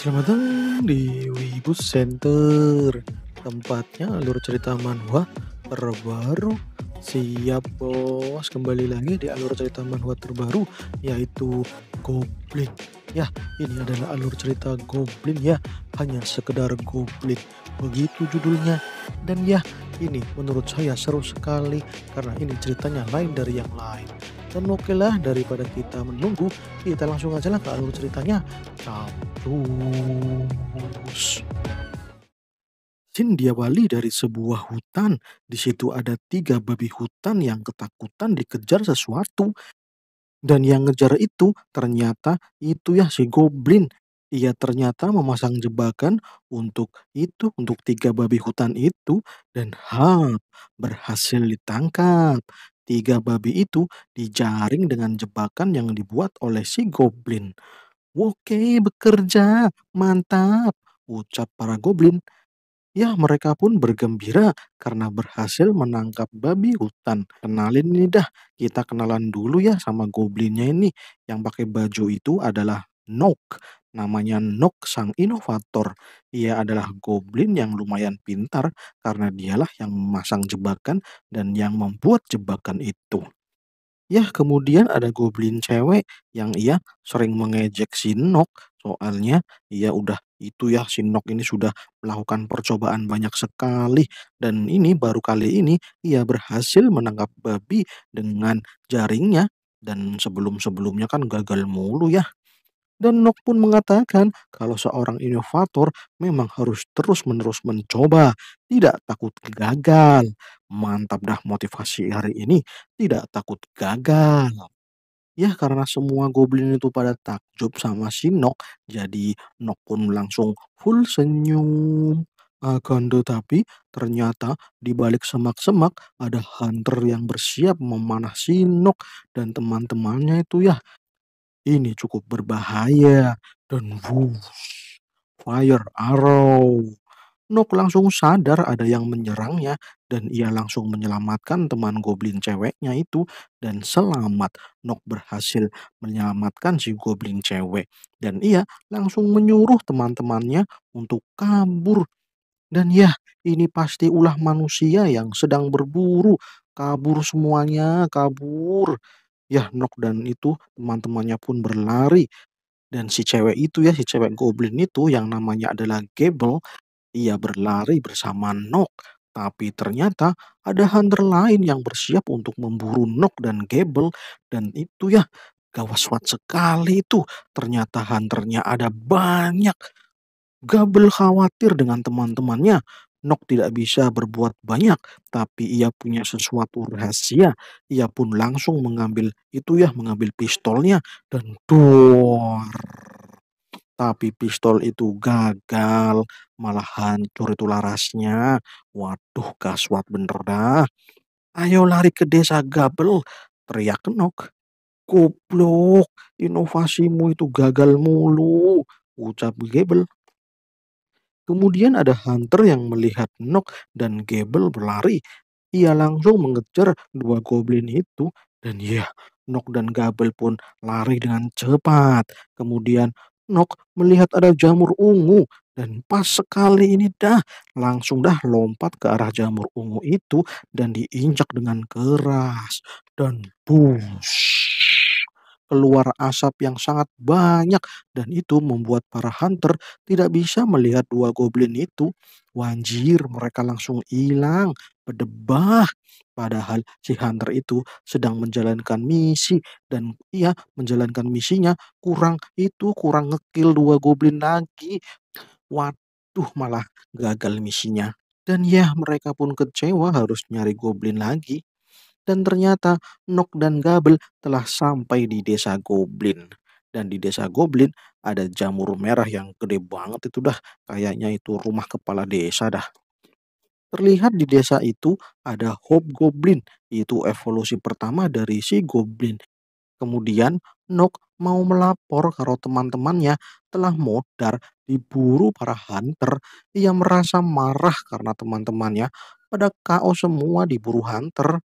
Selamat datang di Wibu Center Tempatnya alur cerita manhwa terbaru Siap bos, kembali lagi di alur cerita manhwa terbaru Yaitu Goblin Ya, ini adalah alur cerita Goblin ya Hanya sekedar Goblin Begitu judulnya Dan ya, ini menurut saya seru sekali Karena ini ceritanya lain dari yang lain dan oke lah daripada kita menunggu, kita langsung aja lah ke alur ceritanya. Cablus. Cynthia diawali dari sebuah hutan. Di situ ada tiga babi hutan yang ketakutan dikejar sesuatu. Dan yang ngejar itu ternyata itu ya si goblin. Ia ternyata memasang jebakan untuk itu, untuk tiga babi hutan itu. Dan hap, berhasil ditangkap. Tiga babi itu dijaring dengan jebakan yang dibuat oleh si Goblin. Oke, bekerja, mantap, ucap para Goblin. Ya, mereka pun bergembira karena berhasil menangkap babi hutan. Kenalin nih dah, kita kenalan dulu ya sama goblinnya ini. Yang pakai baju itu adalah Nok, Namanya Nok sang inovator. Ia adalah hmm. goblin yang lumayan pintar karena dialah yang memasang jebakan dan yang membuat jebakan itu. Ya, kemudian ada goblin cewek yang ia sering mengejek si Nok. Soalnya ia udah itu ya si Nok ini sudah melakukan percobaan banyak sekali dan ini baru kali ini ia berhasil menangkap babi dengan jaringnya dan sebelum-sebelumnya kan gagal mulu ya. Dan Nok pun mengatakan kalau seorang inovator memang harus terus-menerus mencoba, tidak takut gagal. Mantap dah motivasi hari ini, tidak takut gagal. Ya karena semua goblin itu pada takjub sama si Nok, jadi Nok pun langsung full senyum. Akan ah, tetapi ternyata di balik semak-semak ada hunter yang bersiap memanah Sinok dan teman-temannya itu ya ini cukup berbahaya dan wush, fire arrow. Nok langsung sadar ada yang menyerangnya dan ia langsung menyelamatkan teman goblin ceweknya itu dan selamat Nok berhasil menyelamatkan si goblin cewek dan ia langsung menyuruh teman-temannya untuk kabur. Dan ya, ini pasti ulah manusia yang sedang berburu. Kabur semuanya, kabur. Ya, nok dan itu teman-temannya pun berlari dan si cewek itu ya, si cewek goblin itu yang namanya adalah Gable, ia berlari bersama Nok. Tapi ternyata ada hunter lain yang bersiap untuk memburu Nok dan Gable dan itu ya gawat sekali itu. Ternyata hunternya ada banyak. Gable khawatir dengan teman-temannya Nok tidak bisa berbuat banyak, tapi ia punya sesuatu rahasia. Ia pun langsung mengambil itu ya, mengambil pistolnya dan dor. Tapi pistol itu gagal, malah hancur itu larasnya. Waduh, kaswat bener dah. Ayo lari ke desa Gabel, teriak Nok. Goblok, inovasimu itu gagal mulu, ucap Gabel. Kemudian ada Hunter yang melihat Nok dan Gable berlari. Ia langsung mengejar dua goblin itu dan ya, Nok dan Gable pun lari dengan cepat. Kemudian Nok melihat ada jamur ungu dan pas sekali ini dah langsung dah lompat ke arah jamur ungu itu dan diinjak dengan keras dan bus keluar asap yang sangat banyak dan itu membuat para hunter tidak bisa melihat dua goblin itu. Wanjir, mereka langsung hilang, berdebah. Padahal si hunter itu sedang menjalankan misi dan ia menjalankan misinya kurang itu kurang ngekill dua goblin lagi. Waduh malah gagal misinya. Dan ya mereka pun kecewa harus nyari goblin lagi. Dan ternyata Nok dan Gabel telah sampai di desa Goblin. Dan di desa Goblin ada jamur merah yang gede banget itu dah. Kayaknya itu rumah kepala desa dah. Terlihat di desa itu ada goblin, itu evolusi pertama dari si Goblin. Kemudian Nok mau melapor kalau teman-temannya telah modar diburu para hunter. Ia merasa marah karena teman-temannya pada KO semua diburu hunter.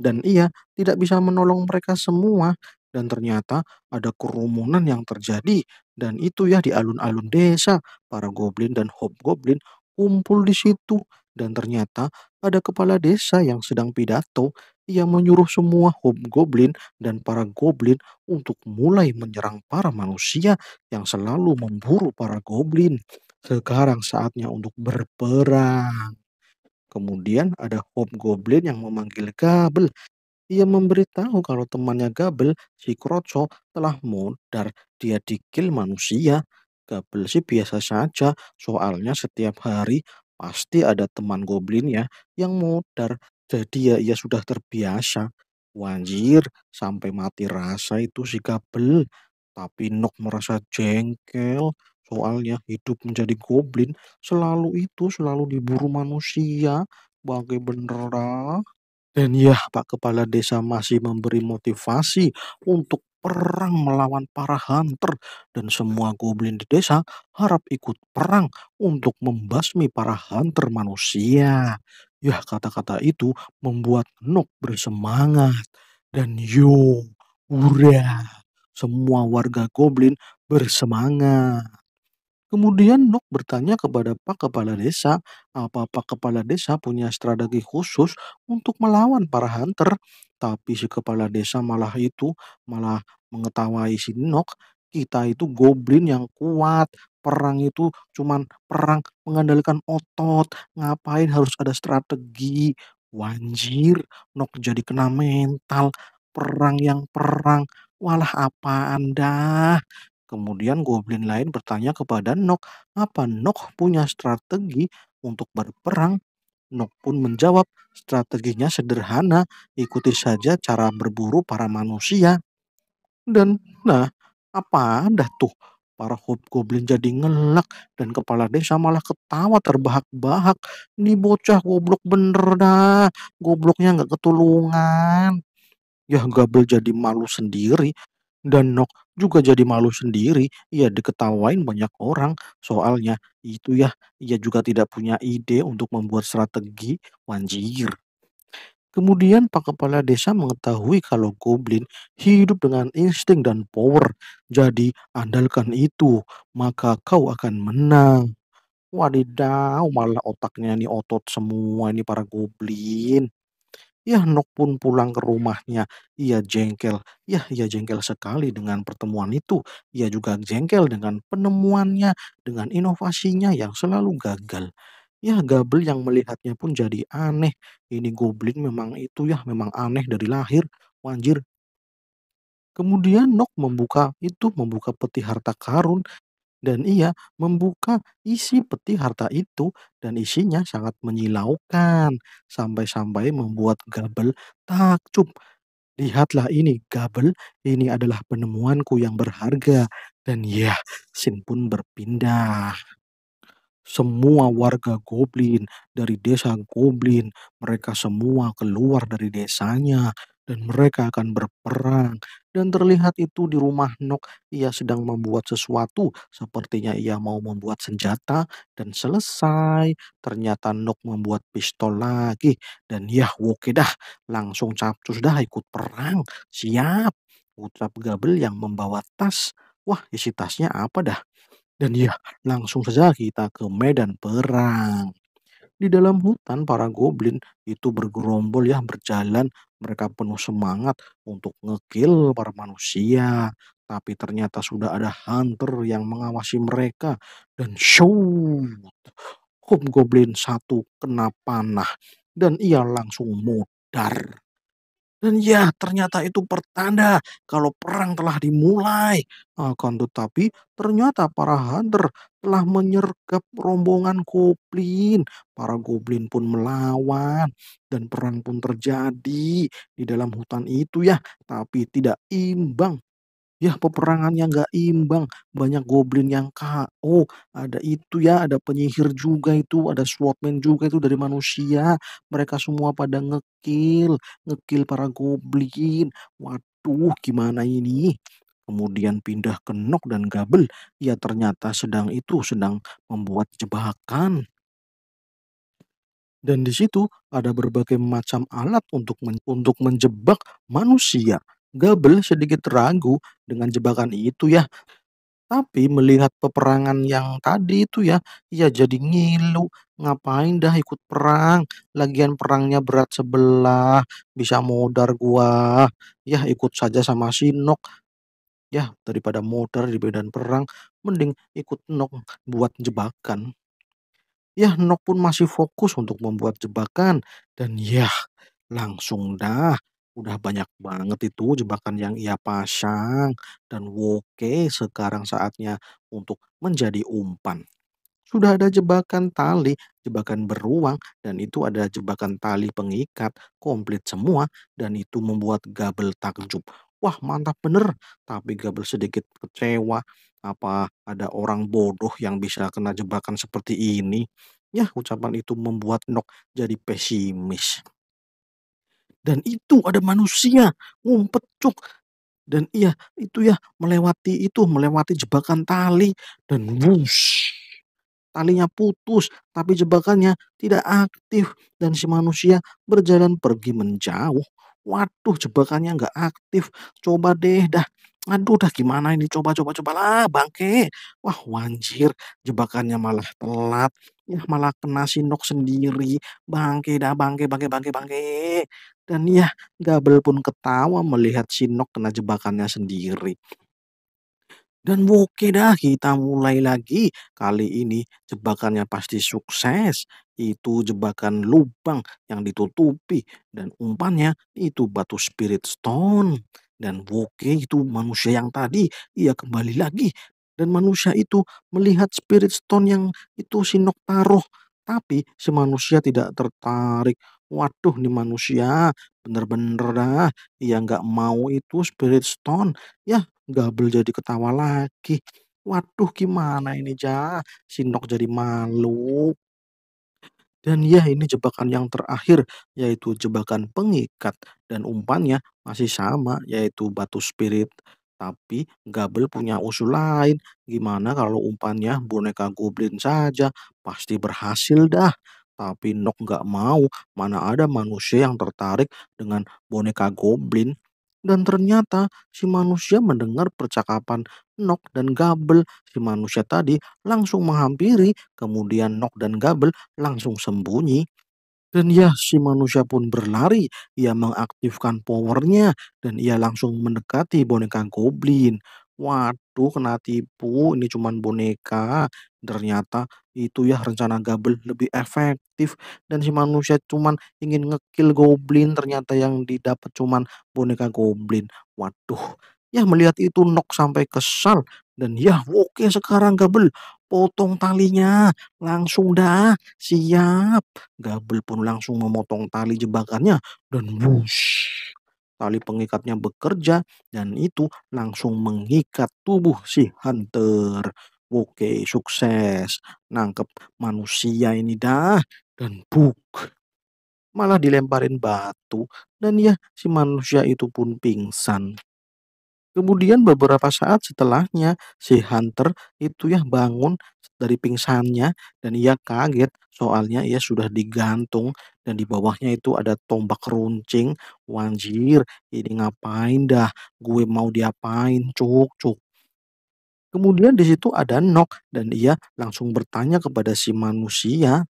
Dan ia tidak bisa menolong mereka semua. Dan ternyata ada kerumunan yang terjadi. Dan itu ya di alun-alun desa, para goblin dan hobgoblin kumpul di situ. Dan ternyata ada kepala desa yang sedang pidato. Ia menyuruh semua hobgoblin dan para goblin untuk mulai menyerang para manusia yang selalu memburu para goblin. Sekarang saatnya untuk berperang. Kemudian ada goblin yang memanggil Gabel. Ia memberitahu kalau temannya Gabel, si Kroco, telah modar. Dia dikil manusia. Gabel sih biasa saja, soalnya setiap hari pasti ada teman goblin ya yang modar. Jadi ya ia sudah terbiasa. Wanjir, sampai mati rasa itu si Gabel. Tapi Nok merasa jengkel soalnya hidup menjadi goblin selalu itu selalu diburu manusia bagai bendera ah. dan ya Pak Kepala Desa masih memberi motivasi untuk perang melawan para hunter dan semua goblin di desa harap ikut perang untuk membasmi para hunter manusia. Ya kata-kata itu membuat Nok bersemangat dan yo, ura semua warga goblin bersemangat. Kemudian Nok bertanya kepada Pak Kepala Desa, apa Pak Kepala Desa punya strategi khusus untuk melawan para hunter? Tapi si Kepala Desa malah itu malah mengetahui si Nok, kita itu goblin yang kuat, perang itu cuman perang mengandalkan otot, ngapain harus ada strategi? Wanjir, Nok jadi kena mental, perang yang perang, walah apa anda Kemudian goblin lain bertanya kepada Nok, apa Nok punya strategi untuk berperang? Nok pun menjawab, strateginya sederhana, ikuti saja cara berburu para manusia. Dan nah, apa ada tuh? Para goblin jadi ngelak dan kepala desa malah ketawa terbahak-bahak. Ini bocah goblok bener dah, gobloknya nggak ketulungan. Yah Gabel jadi malu sendiri dan Nok juga jadi malu sendiri, ia diketawain banyak orang soalnya, itu ya, ia juga tidak punya ide untuk membuat strategi, wanjir. Kemudian Pak Kepala Desa mengetahui kalau goblin hidup dengan insting dan power, jadi andalkan itu, maka kau akan menang. Wadidaw, malah otaknya nih otot semua ini para goblin. Ya Nok pun pulang ke rumahnya. Ia jengkel. Ya, ia jengkel sekali dengan pertemuan itu. Ia juga jengkel dengan penemuannya, dengan inovasinya yang selalu gagal. Ya, Gabel yang melihatnya pun jadi aneh. Ini Goblin memang itu ya, memang aneh dari lahir. Wanjir. Kemudian Nok membuka itu, membuka peti harta karun dan ia membuka isi peti harta itu dan isinya sangat menyilaukan sampai-sampai membuat Gabel takjub. Lihatlah ini, Gabel, ini adalah penemuanku yang berharga. Dan ya, Sin pun berpindah. Semua warga Goblin dari desa Goblin, mereka semua keluar dari desanya dan mereka akan berperang. Dan terlihat itu di rumah Nok, ia sedang membuat sesuatu, sepertinya ia mau membuat senjata, dan selesai. Ternyata Nok membuat pistol lagi, dan yah oke dah, langsung capcus dah ikut perang, siap. Ucap Gabel yang membawa tas, wah isi tasnya apa dah? Dan ya, langsung saja kita ke medan perang. Di dalam hutan, para goblin itu bergerombol ya berjalan mereka penuh semangat untuk ngekill para manusia, tapi ternyata sudah ada hunter yang mengawasi mereka dan shoot. goblin satu kena panah dan ia langsung mudar. Dan ya, ternyata itu pertanda kalau perang telah dimulai. Akan tetapi, ternyata para hunter telah menyergap rombongan goblin. Para goblin pun melawan dan perang pun terjadi di dalam hutan itu ya, tapi tidak imbang Ya peperangannya nggak imbang, banyak goblin yang KO, ada itu ya, ada penyihir juga itu, ada swordman juga itu dari manusia. Mereka semua pada ngekill, ngekill para goblin. Waduh, gimana ini? kemudian pindah ke Nok dan Gabel, ya ternyata sedang itu sedang membuat jebakan. Dan di situ ada berbagai macam alat untuk men untuk menjebak manusia. Gabel sedikit ragu dengan jebakan itu ya. Tapi melihat peperangan yang tadi itu ya, ia ya jadi ngilu. Ngapain dah ikut perang? Lagian perangnya berat sebelah, bisa modar gua. ya ikut saja sama si Nok. Ya daripada modar di medan perang, mending ikut Nok buat jebakan. ya Nok pun masih fokus untuk membuat jebakan. Dan ya langsung dah Udah banyak banget itu jebakan yang ia pasang dan woke sekarang saatnya untuk menjadi umpan. Sudah ada jebakan tali, jebakan beruang, dan itu ada jebakan tali pengikat, komplit semua, dan itu membuat Gabel takjub. Wah mantap bener, tapi Gabel sedikit kecewa, apa ada orang bodoh yang bisa kena jebakan seperti ini? ya ucapan itu membuat Nok jadi pesimis. Dan itu ada manusia ngumpet cuk. Dan iya itu ya melewati itu melewati jebakan tali dan wush talinya putus, tapi jebakannya tidak aktif dan si manusia berjalan pergi menjauh. Waduh, jebakannya nggak aktif. Coba deh dah Aduh dah gimana ini coba coba coba lah, bangke. Wah wanjir jebakannya malah telat, ya malah kena sinok sendiri. Bangke dah bangke bangke bangke bangke. Dan ya Gabel pun ketawa melihat sinok kena jebakannya sendiri. Dan oke dah kita mulai lagi. Kali ini jebakannya pasti sukses. Itu jebakan lubang yang ditutupi. Dan umpannya itu batu spirit stone. Dan Woke itu manusia yang tadi, ia kembali lagi. Dan manusia itu melihat spirit stone yang itu sinok taruh. Tapi si manusia tidak tertarik. Waduh nih manusia, bener-bener dah. Ia nggak mau itu spirit stone. Ya, Gabel jadi ketawa lagi. Waduh gimana iya. ini, Ja? Sinok jadi malu. Dan ya ini jebakan yang terakhir yaitu jebakan pengikat dan umpannya masih sama yaitu batu spirit. Tapi Gabel punya usul lain. Gimana kalau umpannya boneka goblin saja? Pasti berhasil dah. Tapi Nok gak mau. Mana ada manusia yang tertarik dengan boneka goblin. Dan ternyata si manusia mendengar percakapan Nok dan Gabel. Si manusia tadi langsung menghampiri, kemudian Nok dan Gabel langsung sembunyi. Dan ya, si manusia pun berlari. Ia mengaktifkan powernya dan ia langsung mendekati boneka goblin. Waduh, kena tipu, ini cuman boneka. Ternyata itu ya rencana Gabel lebih efektif dan si manusia cuman ingin ngekill goblin, ternyata yang didapat cuman boneka goblin. Waduh, ya melihat itu Nok sampai kesal dan ya oke sekarang Gabel potong talinya langsung dah siap Gabel pun langsung memotong tali jebakannya dan bush tali pengikatnya bekerja, dan itu langsung mengikat tubuh si hunter. Oke, sukses. Nangkep manusia ini dah. Dan buk. Malah dilemparin batu. Dan ya, si manusia itu pun pingsan. Kemudian beberapa saat setelahnya si Hunter itu ya bangun dari pingsannya dan ia kaget soalnya ia sudah digantung dan di bawahnya itu ada tombak runcing. Wanjir, ini ngapain dah? Gue mau diapain? Cuk, cuk. Kemudian di situ ada nok dan ia langsung bertanya kepada si manusia.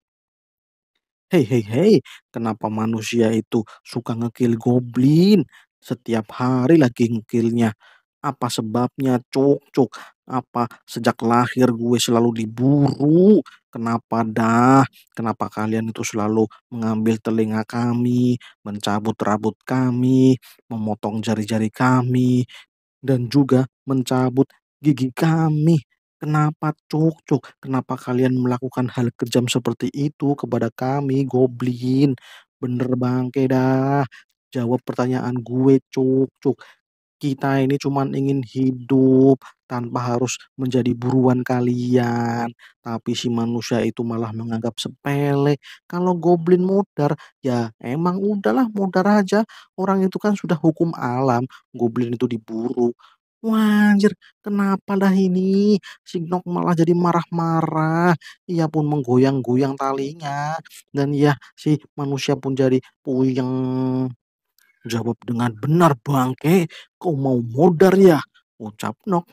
Hei, hei, hei, kenapa manusia itu suka ngekill goblin? Setiap hari lagi ngekilnya. Apa sebabnya? Cuk, cuk apa sejak lahir gue selalu diburu kenapa dah kenapa kalian itu selalu mengambil telinga kami mencabut rambut kami memotong jari-jari kami dan juga mencabut gigi kami Kenapa cuk-cuk? Kenapa kalian melakukan hal kejam seperti itu kepada kami, goblin? Bener bangke dah. Jawab pertanyaan gue cuk-cuk kita ini cuman ingin hidup tanpa harus menjadi buruan kalian. Tapi si manusia itu malah menganggap sepele. Kalau goblin mudar, ya emang udahlah mudar aja. Orang itu kan sudah hukum alam, goblin itu diburu. Wajar, kenapa dah ini? Si malah jadi marah-marah. Ia pun menggoyang-goyang talinya. Dan ya, si manusia pun jadi puyeng. Jawab dengan benar bangke, kau mau modar ya, ucap Nok.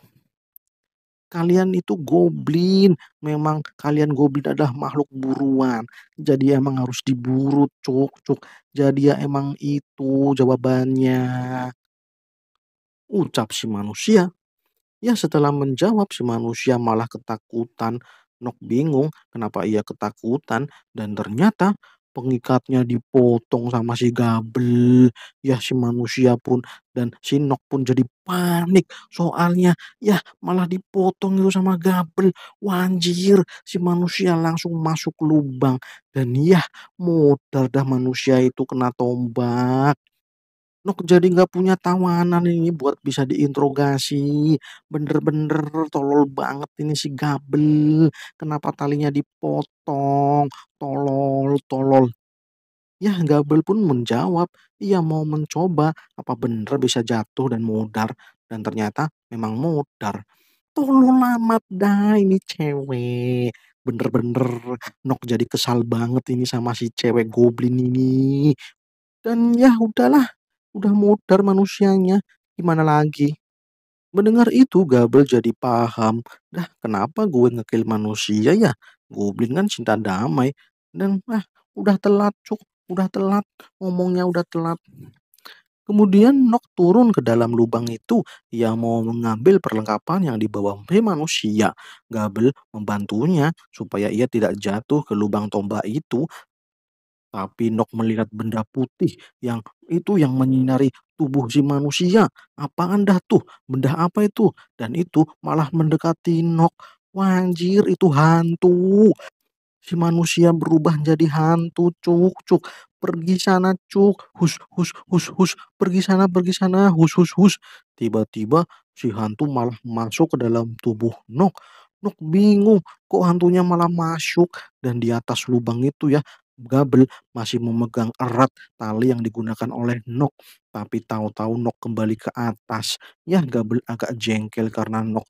Kalian itu goblin, memang kalian goblin adalah makhluk buruan. Jadi emang harus diburu, cuk, cuk. Jadi ya emang itu jawabannya. Ucap si manusia. Ya setelah menjawab si manusia malah ketakutan. Nok bingung kenapa ia ketakutan dan ternyata pengikatnya dipotong sama si Gabel, ya si manusia pun dan si Nok pun jadi panik. Soalnya ya malah dipotong itu sama Gabel. Wanjir, si manusia langsung masuk lubang dan ya modal dah manusia itu kena tombak. Nuk jadi nggak punya tawanan ini buat bisa diinterogasi. Bener-bener tolol banget ini si Gabel. Kenapa talinya dipotong? Tolol, tolol. Ya, Gabel pun menjawab, ia mau mencoba apa bener bisa jatuh dan mudar Dan ternyata memang mudar. Tolol amat dah ini cewek. Bener-bener Nok jadi kesal banget ini sama si cewek goblin ini. Dan ya udahlah, Udah mudar manusianya, gimana lagi? Mendengar itu Gabel jadi paham, dah kenapa gue ngekill manusia ya? Goblin kan cinta damai. Dan ah, udah telat cuk, udah telat, ngomongnya udah telat. Kemudian Nok turun ke dalam lubang itu. Ia mau mengambil perlengkapan yang dibawa oleh manusia. Gabel membantunya supaya ia tidak jatuh ke lubang tombak itu tapi Nok melihat benda putih yang itu yang menyinari tubuh si manusia. apa dah tuh? Benda apa itu?" Dan itu malah mendekati Nok. wanjir itu hantu. Si manusia berubah jadi hantu, Cuk, Cuk. "Pergi sana, Cuk. Hus, hus, hus, hus. Pergi sana, pergi sana. Hus, hus, hus." Tiba-tiba si hantu malah masuk ke dalam tubuh Nok. Nok bingung, kok hantunya malah masuk dan di atas lubang itu ya Gabel masih memegang erat tali yang digunakan oleh Nok, tapi tahu-tahu Nok kembali ke atas. Ya, Gabel agak jengkel karena Nok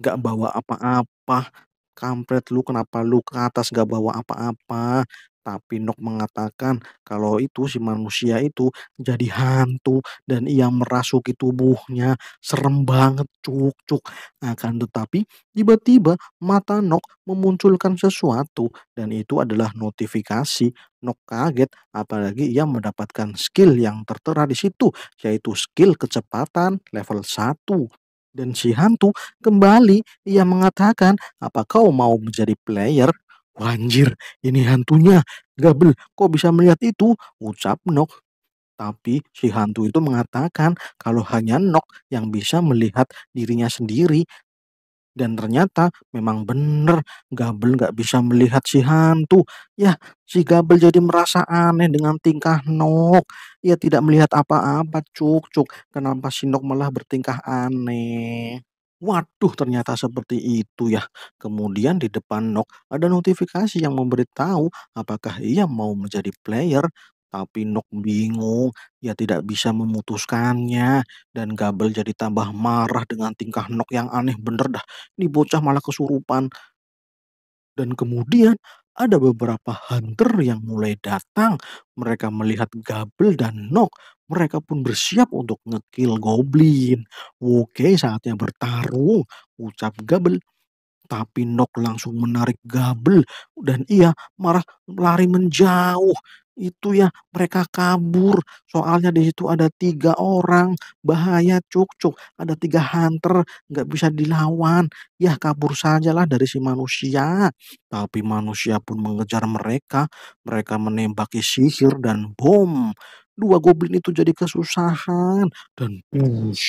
gak bawa apa-apa. "Kampret lu, kenapa lu ke atas gak bawa apa-apa?" Tapi Nok mengatakan kalau itu si manusia itu jadi hantu dan ia merasuki tubuhnya. Serem banget cuk cuk. Akan tetapi tiba-tiba mata Nok memunculkan sesuatu dan itu adalah notifikasi. Nok kaget apalagi ia mendapatkan skill yang tertera di situ yaitu skill kecepatan level 1. Dan si hantu kembali ia mengatakan, "Apa kau mau menjadi player Banjir, ini hantunya. Gabel, kok bisa melihat itu? Ucap Nok. Tapi si hantu itu mengatakan kalau hanya Nok yang bisa melihat dirinya sendiri. Dan ternyata memang benar Gabel nggak bisa melihat si hantu. Ya, si Gabel jadi merasa aneh dengan tingkah Nok. Ia tidak melihat apa-apa, cuk-cuk. Kenapa si Nok malah bertingkah aneh? Waduh, ternyata seperti itu ya. Kemudian di depan Nok ada notifikasi yang memberitahu apakah ia mau menjadi player, tapi Nok bingung, ia tidak bisa memutuskannya dan Gabel jadi tambah marah dengan tingkah Nok yang aneh bener dah. Ini bocah malah kesurupan. Dan kemudian ada beberapa hunter yang mulai datang. Mereka melihat Gabel dan Nok. Mereka pun bersiap untuk ngekill goblin. Oke, saatnya bertarung, ucap Gabel. Tapi Nok langsung menarik Gabel dan ia marah lari menjauh. Itu ya mereka kabur. Soalnya di situ ada tiga orang. Bahaya cuk-cuk. Ada tiga hunter. Nggak bisa dilawan. Ya kabur sajalah dari si manusia. Tapi manusia pun mengejar mereka. Mereka menembaki sihir dan bom. Dua goblin itu jadi kesusahan dan hmm. push.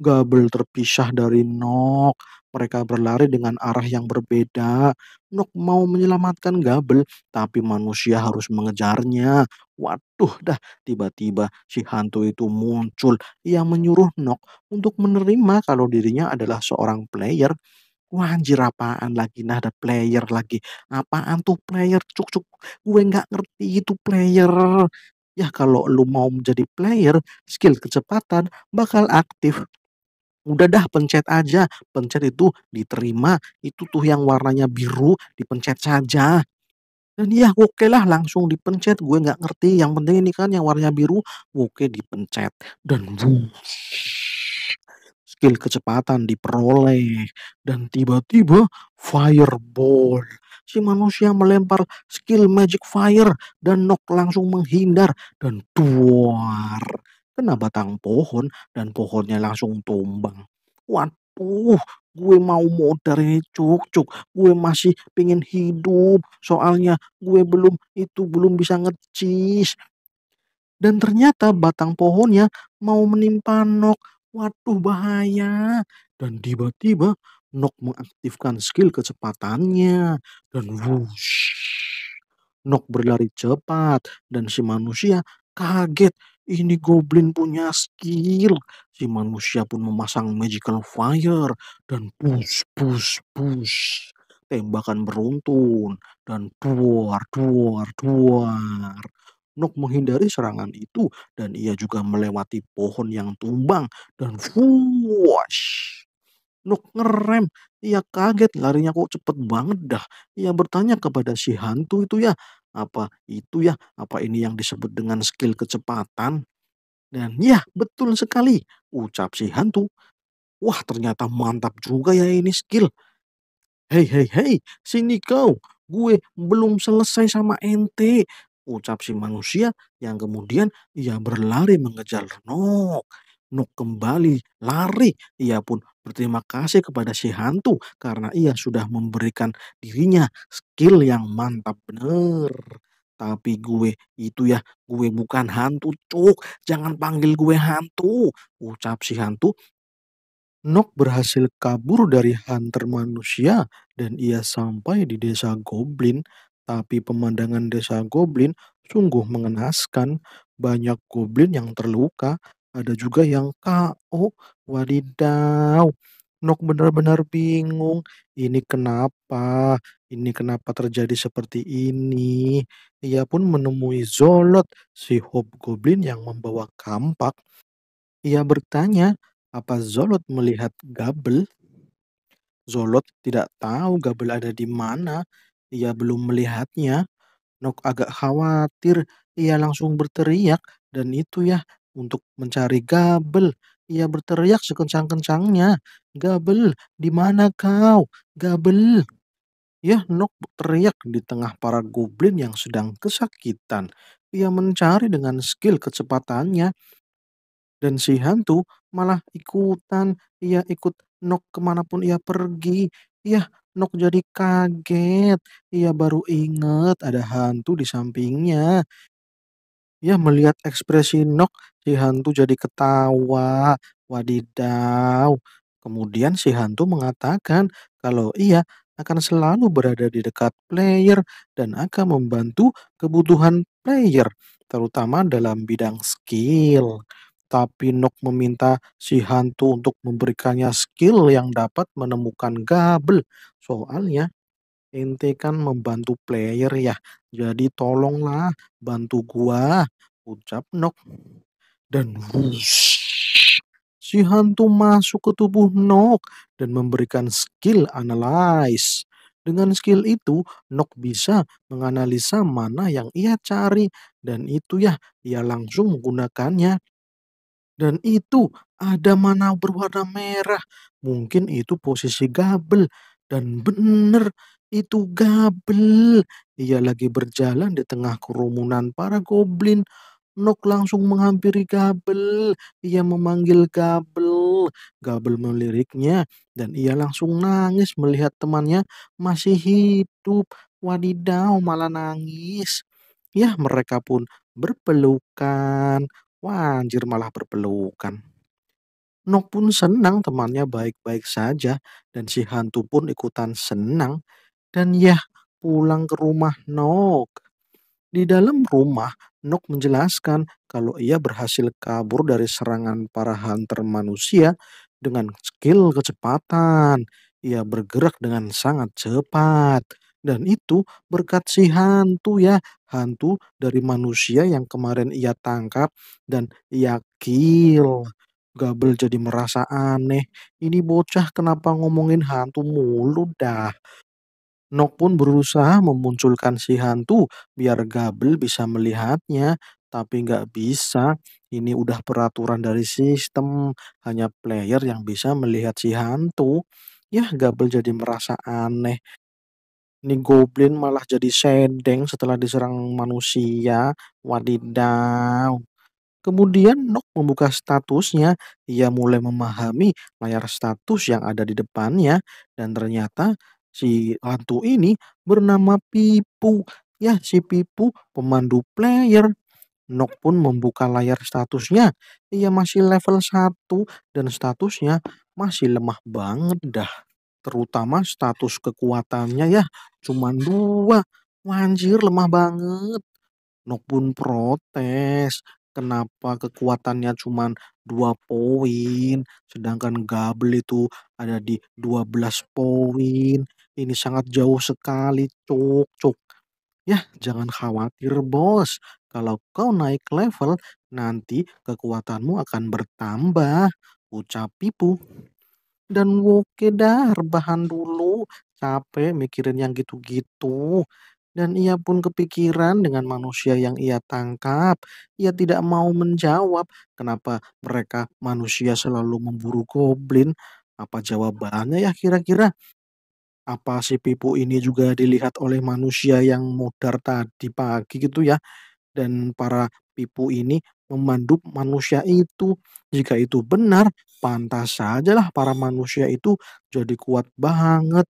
Gabel terpisah dari Nok. Mereka berlari dengan arah yang berbeda. Nok mau menyelamatkan Gabel, tapi manusia harus mengejarnya. Waduh dah, tiba-tiba si hantu itu muncul Ia menyuruh Nok untuk menerima kalau dirinya adalah seorang player. Wah anjir apaan lagi nah ada player lagi apaan tuh player cuk cuk gue nggak ngerti itu player Ya kalau lu mau menjadi player, skill kecepatan bakal aktif. Udah dah pencet aja, pencet itu diterima, itu tuh yang warnanya biru dipencet saja. Dan ya oke lah langsung dipencet, gue nggak ngerti. Yang penting ini kan yang warnanya biru, oke dipencet. Dan wush, skill kecepatan diperoleh dan tiba-tiba fireball si manusia melempar skill magic fire dan Nok langsung menghindar dan duar. Kena batang pohon dan pohonnya langsung tumbang. Waduh, gue mau modar ini cuk cuk gue masih pingin hidup soalnya gue belum itu belum bisa ngecis dan ternyata batang pohonnya mau menimpa Nok waduh bahaya dan tiba-tiba Nok mengaktifkan skill kecepatannya dan wush. Nok berlari cepat dan si manusia kaget. Ini goblin punya skill. Si manusia pun memasang magical fire dan push, push, push. Tembakan beruntun dan duar, duar, duar. Nok menghindari serangan itu dan ia juga melewati pohon yang tumbang dan wush. Nuk ngerem. Ia kaget larinya kok cepet banget dah. Ia bertanya kepada si hantu itu ya, apa itu ya, apa ini yang disebut dengan skill kecepatan? Dan ya, betul sekali, ucap si hantu. Wah, ternyata mantap juga ya ini skill. Hei, hei, hei, sini kau. Gue belum selesai sama ente ucap si manusia yang kemudian ia berlari mengejar Nok. Nuk kembali lari. Ia pun berterima kasih kepada si hantu karena ia sudah memberikan dirinya skill yang mantap bener. Tapi gue itu ya, gue bukan hantu, cuk. Jangan panggil gue hantu, ucap si hantu. Nok berhasil kabur dari hunter manusia dan ia sampai di desa Goblin. Tapi pemandangan desa Goblin sungguh mengenaskan. Banyak goblin yang terluka ada juga yang KO. Wadidaw. Nok benar-benar bingung. Ini kenapa? Ini kenapa terjadi seperti ini? Ia pun menemui Zolot, si hobgoblin yang membawa kampak. Ia bertanya, apa Zolot melihat Gabel? Zolot tidak tahu Gabel ada di mana. Ia belum melihatnya. Nok agak khawatir. Ia langsung berteriak, dan itu ya untuk mencari Gabel. Ia berteriak sekencang-kencangnya. Gabel, di mana kau? Gabel. Nok teriak di tengah para goblin yang sedang kesakitan. Ia mencari dengan skill kecepatannya. Dan si hantu malah ikutan. Ia ikut Nok kemanapun ia pergi. Ia Nok jadi kaget. Ia baru ingat ada hantu di sampingnya. Ya, melihat ekspresi Nok, si hantu jadi ketawa. Wadidaw. Kemudian si hantu mengatakan kalau ia akan selalu berada di dekat player dan akan membantu kebutuhan player, terutama dalam bidang skill. Tapi Nok meminta si hantu untuk memberikannya skill yang dapat menemukan Gabel. Soalnya Ente kan membantu player ya, jadi tolonglah bantu gua, ucap Nok. Dan wush, si hantu masuk ke tubuh Nok dan memberikan skill analyze. Dengan skill itu, Nok bisa menganalisa mana yang ia cari dan itu ya ia langsung menggunakannya. Dan itu ada mana berwarna merah. Mungkin itu posisi gabel dan benar itu Gabel. Ia lagi berjalan di tengah kerumunan para goblin. Nok langsung menghampiri Gabel. Ia memanggil Gabel. Gabel meliriknya dan ia langsung nangis melihat temannya masih hidup. Wadidaw malah nangis. Ya mereka pun berpelukan. Wah anjir malah berpelukan. Nok pun senang temannya baik-baik saja dan si hantu pun ikutan senang dan ya pulang ke rumah Nok. Di dalam rumah, Nok menjelaskan kalau ia berhasil kabur dari serangan para hunter manusia dengan skill kecepatan. Ia bergerak dengan sangat cepat. Dan itu berkat si hantu ya, hantu dari manusia yang kemarin ia tangkap dan ia kill. Gabel jadi merasa aneh, ini bocah kenapa ngomongin hantu mulu dah. Nok pun berusaha memunculkan si hantu biar Gabel bisa melihatnya, tapi nggak bisa. Ini udah peraturan dari sistem, hanya player yang bisa melihat si hantu. Ya, Gabel jadi merasa aneh. Ini Goblin malah jadi sedeng setelah diserang manusia. Wadidaw. Kemudian Nok membuka statusnya, ia mulai memahami layar status yang ada di depannya dan ternyata si hantu ini bernama Pipu. Ya, si Pipu pemandu player. Nok pun membuka layar statusnya. Ia masih level 1 dan statusnya masih lemah banget dah. Terutama status kekuatannya ya, cuman dua. Wanjir lemah banget. Nok pun protes. Kenapa kekuatannya cuman dua poin, sedangkan Gabel itu ada di 12 poin. Ini sangat jauh sekali, Cuk, Cuk. Ya, jangan khawatir, Bos. Kalau kau naik level, nanti kekuatanmu akan bertambah, ucap Pipu. Dan oke dah, rebahan dulu. Capek mikirin yang gitu-gitu. Dan ia pun kepikiran dengan manusia yang ia tangkap. Ia tidak mau menjawab kenapa mereka manusia selalu memburu goblin. Apa jawabannya ya kira-kira? Apa si pipu ini juga dilihat oleh manusia yang modar tadi pagi gitu ya? Dan para pipu ini memandu manusia itu. Jika itu benar, pantas sajalah para manusia itu jadi kuat banget.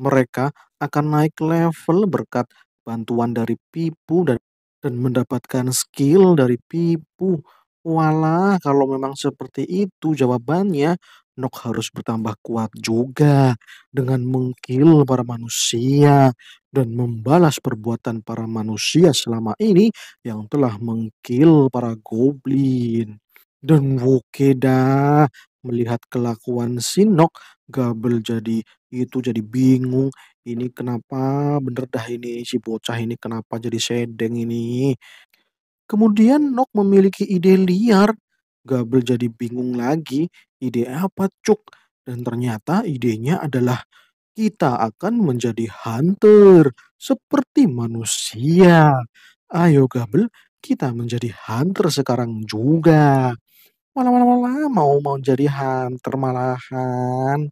Mereka akan naik level berkat bantuan dari Pipu dan dan mendapatkan skill dari Pipu. Walah, kalau memang seperti itu jawabannya, Nok harus bertambah kuat juga dengan mengkil para manusia dan membalas perbuatan para manusia selama ini yang telah mengkil para goblin. Dan Wukeda Melihat kelakuan sinok Gabel jadi itu jadi bingung, ini kenapa bener dah ini si bocah ini kenapa jadi sedeng ini. Kemudian Nok memiliki ide liar, Gabel jadi bingung lagi, ide apa cuk? Dan ternyata idenya adalah kita akan menjadi hunter seperti manusia. Ayo Gabel, kita menjadi hunter sekarang juga. Malah-malah mau mau jadi hunter malahan.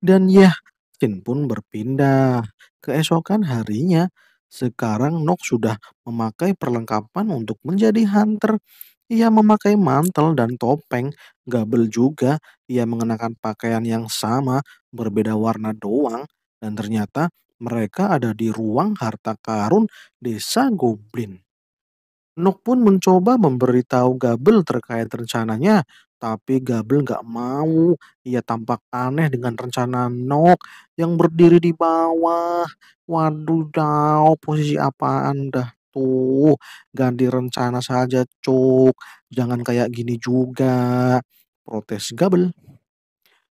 Dan ya, Jin pun berpindah. Keesokan harinya, sekarang Nok sudah memakai perlengkapan untuk menjadi hunter. Ia memakai mantel dan topeng, gabel juga. Ia mengenakan pakaian yang sama, berbeda warna doang. Dan ternyata mereka ada di ruang harta karun desa Goblin. Nok pun mencoba memberitahu Gabel terkait rencananya, tapi Gabel gak mau. Ia tampak aneh dengan rencana Nok yang berdiri di bawah. Waduh daw, posisi apa anda? tuh? Ganti rencana saja, Cuk. Jangan kayak gini juga. Protes Gabel.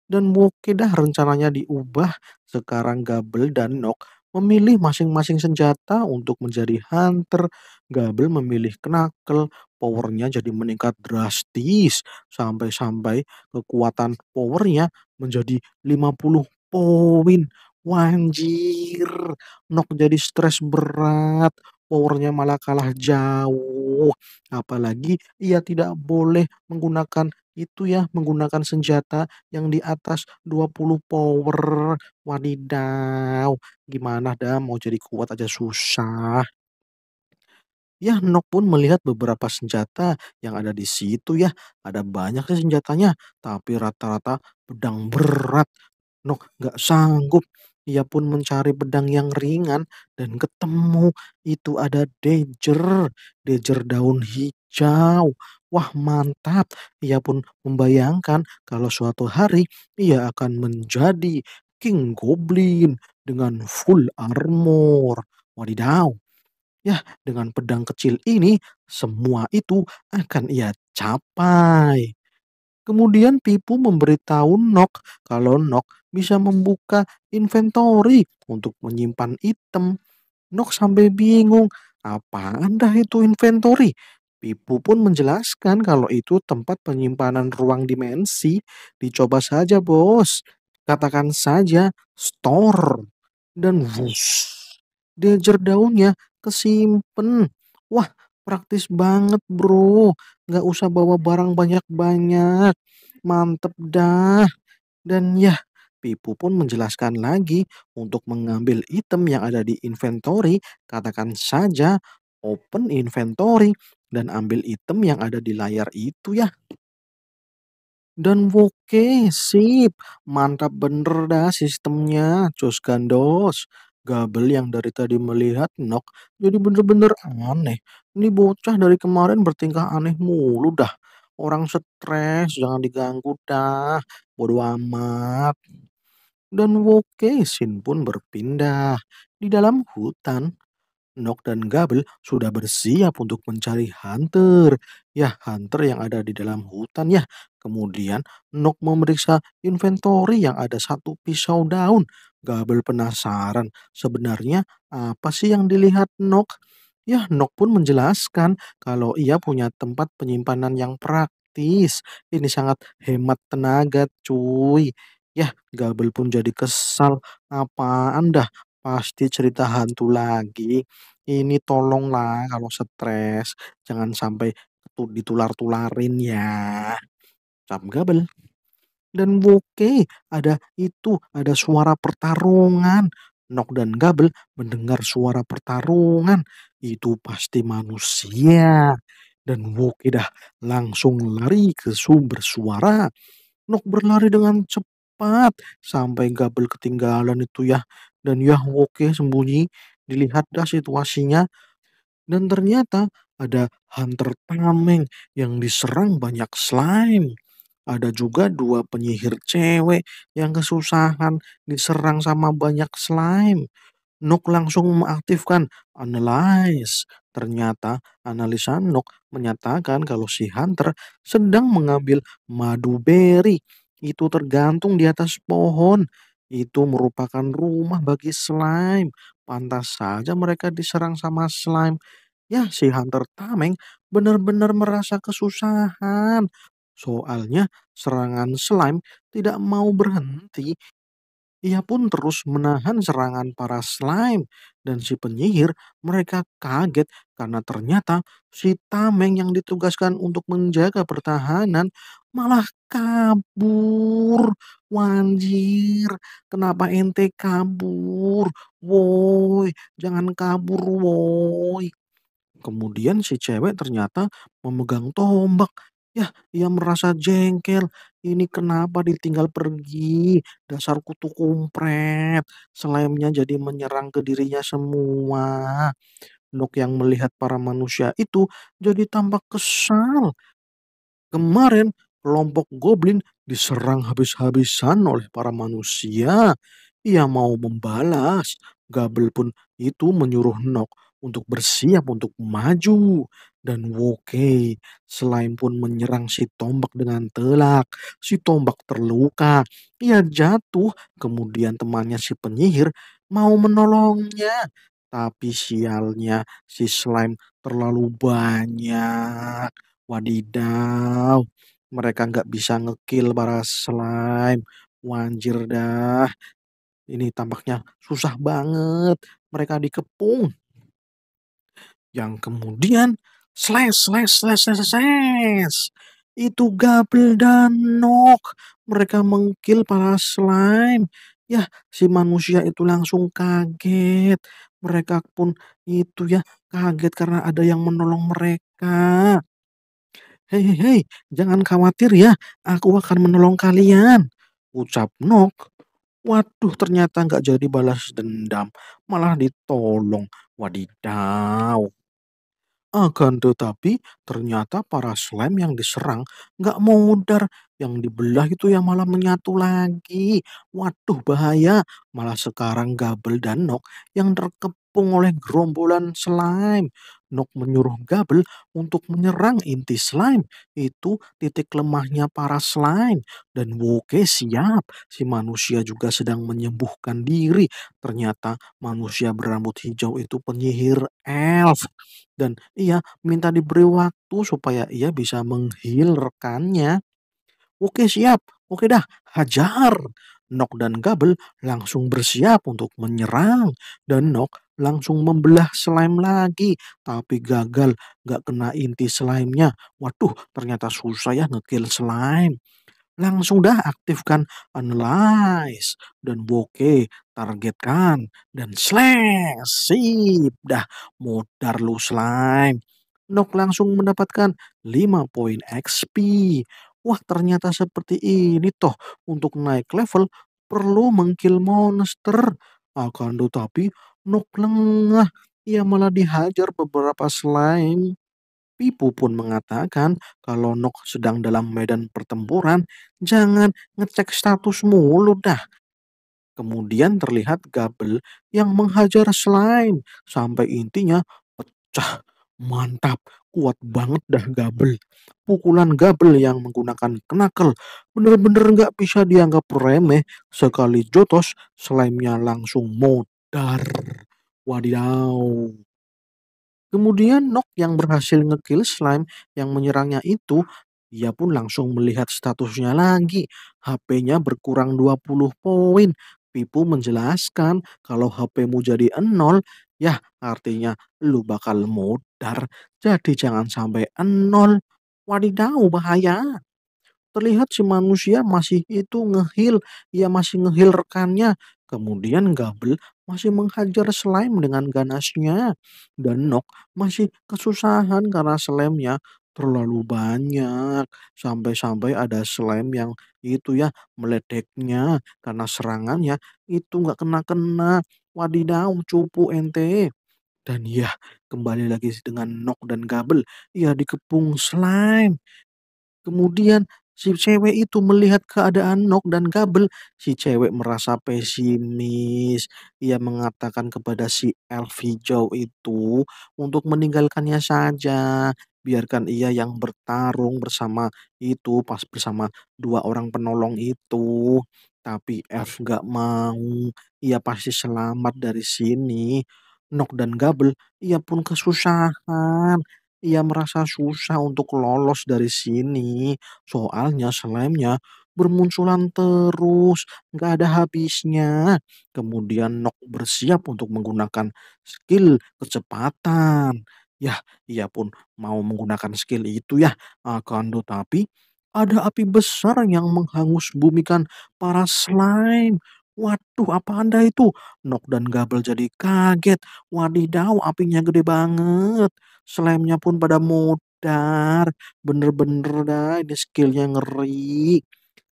Dan oke dah rencananya diubah. Sekarang Gabel dan Nok memilih masing-masing senjata untuk menjadi hunter. Gabriel memilih knuckle, powernya jadi meningkat drastis sampai-sampai kekuatan powernya menjadi 50 poin. Wanjir, Nok jadi stres berat, powernya malah kalah jauh. Apalagi ia tidak boleh menggunakan itu ya menggunakan senjata yang di atas 20 power. Wadidaw, gimana dah mau jadi kuat aja susah. Ya, Nok pun melihat beberapa senjata yang ada di situ ya. Ada banyak sih senjatanya, tapi rata-rata pedang berat. Nok nggak sanggup ia pun mencari pedang yang ringan dan ketemu itu ada dejer, dejer daun hijau. Wah, mantap! Ia pun membayangkan kalau suatu hari ia akan menjadi King Goblin dengan full armor. Wadidaw! Ya, dengan pedang kecil ini, semua itu akan ia capai. Kemudian Pipu memberitahu Nok kalau Nok bisa membuka inventory untuk menyimpan item. Nok sampai bingung, apa anda itu inventory? Pipu pun menjelaskan kalau itu tempat penyimpanan ruang dimensi. Dicoba saja bos, katakan saja store. Dan wush, dejer daunnya kesimpan. Wah, praktis banget bro. Nggak usah bawa barang banyak-banyak. Mantep dah. Dan ya, Pipu pun menjelaskan lagi, untuk mengambil item yang ada di inventory, katakan saja open inventory dan ambil item yang ada di layar itu ya. Dan oke, sip. Mantap bener dah sistemnya, cus gandos. Gabel yang dari tadi melihat Nok jadi bener-bener aneh. Ini bocah dari kemarin bertingkah aneh mulu dah. Orang stres, jangan diganggu dah. Bodoh amat. Dan Wokesin pun berpindah. Di dalam hutan, Nok dan Gabel sudah bersiap untuk mencari Hunter. Ya, Hunter yang ada di dalam hutan ya. Kemudian Nok memeriksa inventory yang ada satu pisau daun. Gabel penasaran sebenarnya apa sih yang dilihat Nok? Ya, Nok pun menjelaskan kalau ia punya tempat penyimpanan yang praktis. Ini sangat hemat tenaga, cuy. Ya, Gabel pun jadi kesal. Apa dah, pasti cerita hantu lagi. Ini tolonglah kalau stres, jangan sampai ditular-tularin ya. Sam Gabel. Dan Woke, ada itu, ada suara pertarungan. Nok dan Gabel mendengar suara pertarungan. Itu pasti manusia. Dan Woke dah langsung lari ke sumber suara. Nok berlari dengan cepat cepat sampai Gabel ketinggalan itu ya. Dan ya oke sembunyi, dilihat dah situasinya. Dan ternyata ada Hunter Tameng yang diserang banyak slime. Ada juga dua penyihir cewek yang kesusahan diserang sama banyak slime. Nok langsung mengaktifkan analyze. Ternyata analisa Nok menyatakan kalau si Hunter sedang mengambil madu berry itu tergantung di atas pohon. Itu merupakan rumah bagi slime. Pantas saja mereka diserang sama slime. Ya, si Hunter Tameng benar-benar merasa kesusahan. Soalnya serangan slime tidak mau berhenti ia pun terus menahan serangan para slime dan si penyihir. Mereka kaget karena ternyata si tameng yang ditugaskan untuk menjaga pertahanan malah kabur. Wanjir, kenapa ente kabur? Woi, jangan kabur woi. Kemudian si cewek ternyata memegang tombak ya ia merasa jengkel. Ini kenapa ditinggal pergi? Dasar kutu kumpret. Selainnya jadi menyerang ke dirinya semua. Nok yang melihat para manusia itu jadi tampak kesal. Kemarin kelompok goblin diserang habis-habisan oleh para manusia. Ia mau membalas. Gabel pun itu menyuruh Nok untuk bersiap untuk maju dan Woke selain pun menyerang si tombak dengan telak. Si tombak terluka, ia jatuh, kemudian temannya si penyihir mau menolongnya. Tapi sialnya si slime terlalu banyak. Wadidaw, mereka nggak bisa ngekill para slime. Wanjir dah, ini tampaknya susah banget. Mereka dikepung yang kemudian slash slash slash slash, slash. itu Gabel dan Nok mereka mengkil para slime ya si manusia itu langsung kaget mereka pun itu ya kaget karena ada yang menolong mereka hei hei jangan khawatir ya aku akan menolong kalian ucap Nok Waduh, ternyata nggak jadi balas dendam, malah ditolong. Wadidaw. Akan tetapi ternyata para slime yang diserang nggak mudar. Yang dibelah itu yang malah menyatu lagi. Waduh bahaya. Malah sekarang Gabel dan Nok yang terkepung dikepung oleh gerombolan slime. Nok menyuruh Gabel untuk menyerang inti slime. Itu titik lemahnya para slime. Dan Woke siap. Si manusia juga sedang menyembuhkan diri. Ternyata manusia berambut hijau itu penyihir elf. Dan ia minta diberi waktu supaya ia bisa menghil rekannya. Oke siap, oke dah, hajar. Nok dan Gabel langsung bersiap untuk menyerang dan Nok langsung membelah slime lagi tapi gagal gak kena inti slime-nya waduh ternyata susah ya ngekill slime langsung dah aktifkan analyze dan bokeh targetkan dan slash sip dah modar lu slime Nok langsung mendapatkan 5 poin XP wah ternyata seperti ini toh untuk naik level perlu mengkill monster akan tetapi Nok lengah, ia malah dihajar beberapa slime. Pipu pun mengatakan kalau Nok sedang dalam medan pertempuran, jangan ngecek status mulu dah. Kemudian terlihat Gabel yang menghajar slime sampai intinya pecah. Mantap, kuat banget dah Gabel. Pukulan Gabel yang menggunakan kenakel bener-bener nggak bisa dianggap remeh. Sekali jotos, slime-nya langsung mau Dar. Wadidaw. Kemudian Nok yang berhasil ngekill slime yang menyerangnya itu, ia pun langsung melihat statusnya lagi. HP-nya berkurang 20 poin. Pipu menjelaskan kalau HP-mu jadi nol, ya artinya lu bakal mudar. Jadi jangan sampai nol. Wadidaw bahaya terlihat si manusia masih itu ngehil, ia masih ngehil rekannya. Kemudian Gabel masih menghajar slime dengan ganasnya. Dan Nok masih kesusahan karena slime-nya terlalu banyak. Sampai-sampai ada slime yang itu ya meledeknya karena serangannya itu nggak kena-kena. Wadidaw cupu ente. Dan ya, kembali lagi dengan Nok dan Gabel, ia dikepung slime. Kemudian Si cewek itu melihat keadaan Nok dan Gabel, si cewek merasa pesimis. Ia mengatakan kepada si elf hijau itu untuk meninggalkannya saja. Biarkan ia yang bertarung bersama itu pas bersama dua orang penolong itu. Tapi elf gak mau. Ia pasti selamat dari sini. Nok dan Gabel, ia pun kesusahan ia merasa susah untuk lolos dari sini, soalnya slime-nya bermunculan terus, nggak ada habisnya. Kemudian Nok bersiap untuk menggunakan skill kecepatan. Yah, ia pun mau menggunakan skill itu ya, akan ah, tetapi ada api besar yang menghangus bumikan para slime. Waduh, apa anda itu? Nok dan Gabel jadi kaget. Wadidaw, apinya gede banget. Slime-nya pun pada mudar. Bener-bener dah, ini skillnya ngeri.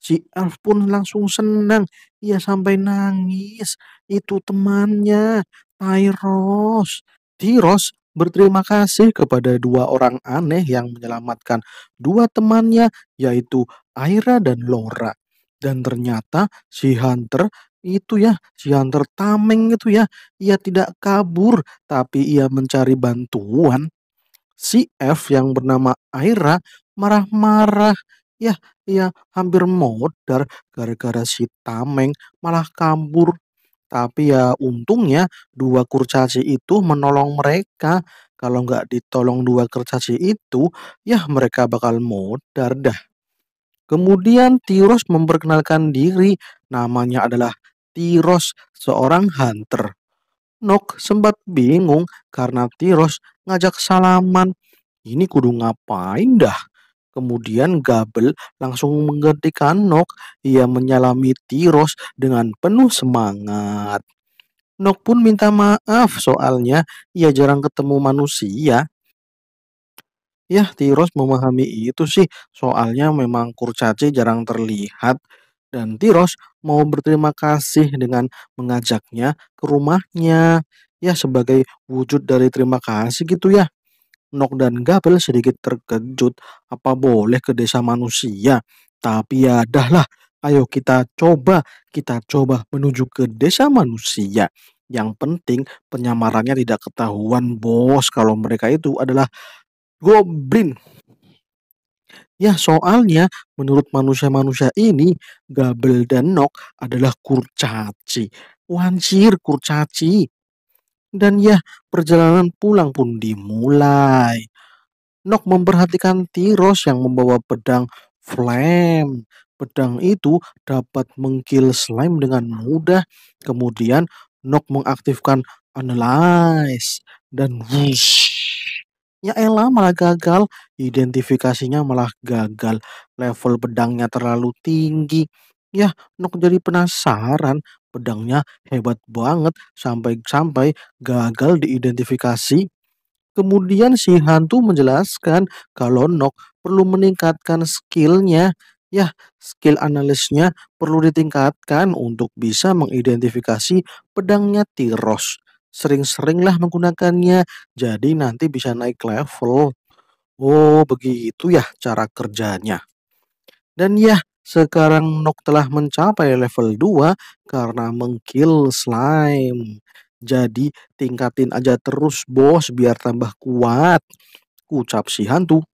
Si Elf pun langsung senang. Ia sampai nangis. Itu temannya, Tyros. Tyros berterima kasih kepada dua orang aneh yang menyelamatkan dua temannya, yaitu Aira dan Laura. Dan ternyata si hunter itu ya, si hunter tameng itu ya, ia tidak kabur tapi ia mencari bantuan. Si F yang bernama Aira marah-marah ya, ia ya, hampir modar gara-gara si tameng malah kabur. Tapi ya untungnya dua kurcaci itu menolong mereka. Kalau nggak ditolong dua kurcaci itu, ya mereka bakal modar dah. Kemudian Tiros memperkenalkan diri, namanya adalah Tiros, seorang hunter. Nok sempat bingung karena Tiros ngajak salaman. Ini kudu ngapain dah? Kemudian Gabel langsung menggantikan Nok. Ia menyalami Tiros dengan penuh semangat. Nok pun minta maaf soalnya ia jarang ketemu manusia. Ya, Tiros memahami itu sih, soalnya memang kurcaci jarang terlihat, dan Tirus mau berterima kasih dengan mengajaknya ke rumahnya. Ya, sebagai wujud dari terima kasih gitu ya. Nok dan Gabel sedikit terkejut, apa boleh ke desa manusia? Tapi ya dahlah, ayo kita coba, kita coba menuju ke desa manusia. Yang penting penyamarannya tidak ketahuan bos kalau mereka itu adalah goblin. Ya, soalnya menurut manusia-manusia ini, Gabel dan Nok adalah kurcaci. Wansir kurcaci. Dan ya, perjalanan pulang pun dimulai. Nok memperhatikan Tiros yang membawa pedang Flame. Pedang itu dapat mengkill slime dengan mudah. Kemudian Nok mengaktifkan Analyze dan Whoosh Ya Ella malah gagal, identifikasinya malah gagal, level pedangnya terlalu tinggi. ya Nok jadi penasaran, pedangnya hebat banget sampai-sampai gagal diidentifikasi. Kemudian si hantu menjelaskan kalau Nok perlu meningkatkan skillnya. ya skill analisnya perlu ditingkatkan untuk bisa mengidentifikasi pedangnya Tiros sering-seringlah menggunakannya. Jadi nanti bisa naik level. Oh, begitu ya cara kerjanya. Dan ya, sekarang Nok telah mencapai level 2 karena mengkill slime. Jadi tingkatin aja terus bos biar tambah kuat. Ucap si hantu.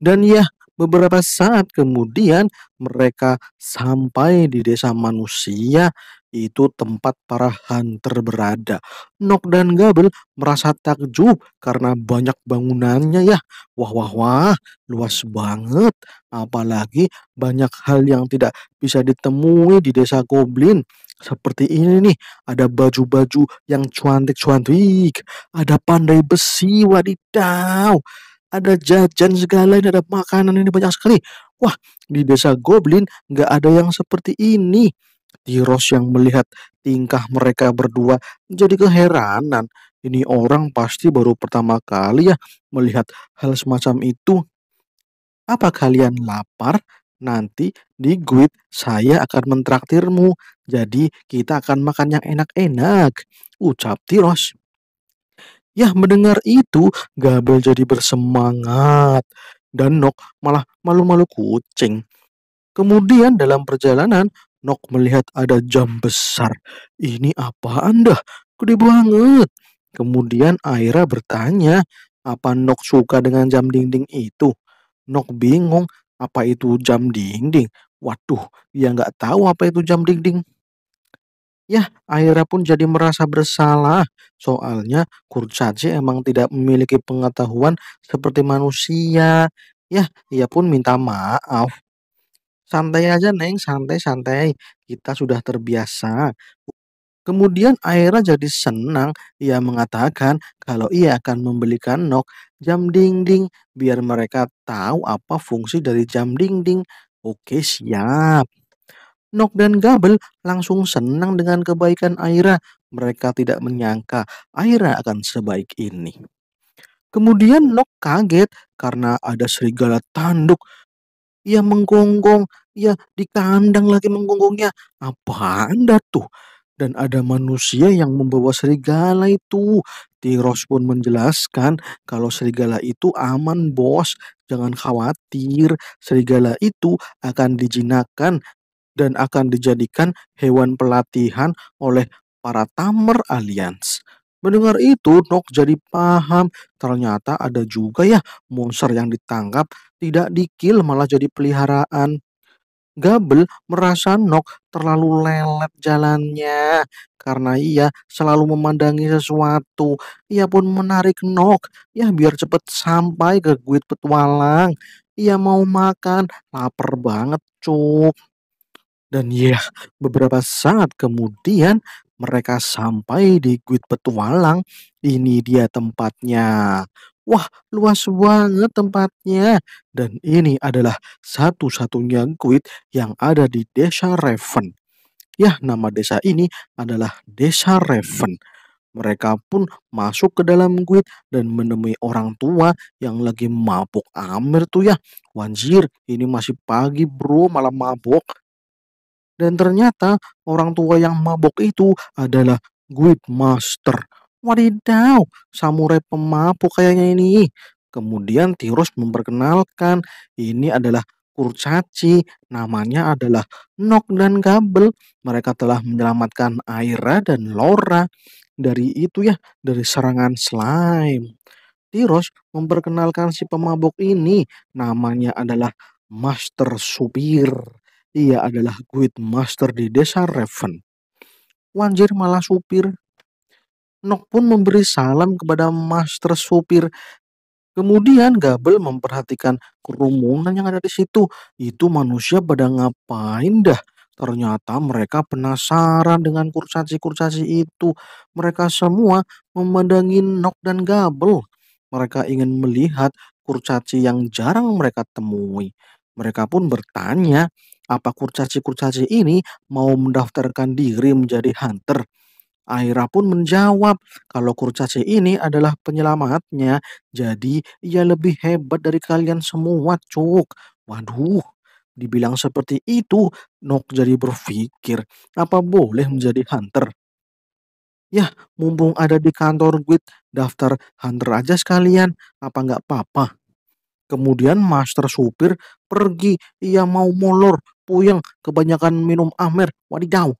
Dan ya, beberapa saat kemudian mereka sampai di desa manusia itu tempat para hunter berada. Nok dan Gabel merasa takjub karena banyak bangunannya ya. Wah wah wah, luas banget. Apalagi banyak hal yang tidak bisa ditemui di desa Goblin seperti ini nih ada baju-baju yang cuantik-cuantik ada pandai besi wadidaw ada jajan segala ini ada makanan ini banyak sekali wah di desa goblin nggak ada yang seperti ini Tiros yang melihat tingkah mereka berdua menjadi keheranan. Ini orang pasti baru pertama kali ya melihat hal semacam itu. Apa kalian lapar? Nanti di Guid saya akan mentraktirmu. Jadi kita akan makan yang enak-enak. Ucap Tiros. Ya mendengar itu Gabel jadi bersemangat. Dan Nok malah malu-malu kucing. Kemudian dalam perjalanan Nok melihat ada jam besar. Ini apa anda? Gede banget. Kemudian Aira bertanya, apa Nok suka dengan jam dinding itu? Nok bingung, apa itu jam dinding? Waduh, dia nggak tahu apa itu jam dinding. Ya, Aira pun jadi merasa bersalah. Soalnya Kurcaci emang tidak memiliki pengetahuan seperti manusia. Ya, ia pun minta maaf. Santai aja, Neng, santai-santai. Kita sudah terbiasa. Kemudian Aira jadi senang. Ia mengatakan kalau ia akan membelikan Nok jam dinding biar mereka tahu apa fungsi dari jam dinding. Oke, siap. Nok dan Gabel langsung senang dengan kebaikan Aira. Mereka tidak menyangka Aira akan sebaik ini. Kemudian Nok kaget karena ada serigala tanduk. Ia menggonggong Iya, di kandang lagi menggonggongnya. apa anda tuh? Dan ada manusia yang membawa serigala itu. Tiros pun menjelaskan kalau serigala itu aman, Bos. Jangan khawatir, serigala itu akan dijinakan dan akan dijadikan hewan pelatihan oleh para tamer alliance. Mendengar itu, Nok jadi paham. Ternyata ada juga ya monster yang ditangkap, tidak dikil malah jadi peliharaan. Gabel merasa Nok terlalu lelet jalannya karena ia selalu memandangi sesuatu. Ia pun menarik Nok, ya biar cepat sampai ke guit petualang. Ia mau makan, lapar banget cuk. Dan ya, beberapa saat kemudian mereka sampai di Guit Petualang. Ini dia tempatnya. Wah, luas banget tempatnya. Dan ini adalah satu-satunya guild yang ada di Desa Raven. Ya, nama desa ini adalah Desa Raven. Mereka pun masuk ke dalam guild dan menemui orang tua yang lagi mabuk Amir tuh ya. Wanjir, ini masih pagi bro, malah mabuk. Dan ternyata orang tua yang mabuk itu adalah guild master. Wadidaw, samurai pemabuk kayaknya ini. Kemudian Tirus memperkenalkan, ini adalah kurcaci, namanya adalah Nok dan Gabel. Mereka telah menyelamatkan Aira dan Laura dari itu ya, dari serangan slime. Tirus memperkenalkan si pemabuk ini, namanya adalah Master Supir. Ia adalah guild master di desa Raven. Wanjir malah supir Nok pun memberi salam kepada master supir. Kemudian Gabel memperhatikan kerumunan yang ada di situ. Itu manusia pada ngapain dah? Ternyata mereka penasaran dengan kurcaci-kurcaci itu. Mereka semua memandangi Nok dan Gabel. Mereka ingin melihat kurcaci yang jarang mereka temui. Mereka pun bertanya, apa kurcaci-kurcaci ini mau mendaftarkan diri menjadi hunter? Aira pun menjawab kalau kurcaci ini adalah penyelamatnya, jadi ia lebih hebat dari kalian semua, cuk. Waduh, dibilang seperti itu, Nok jadi berpikir, apa boleh menjadi hunter? Yah, mumpung ada di kantor gue, daftar hunter aja sekalian, apa nggak apa-apa? Kemudian master supir pergi, ia mau molor, puyeng, kebanyakan minum amer, wadidaw.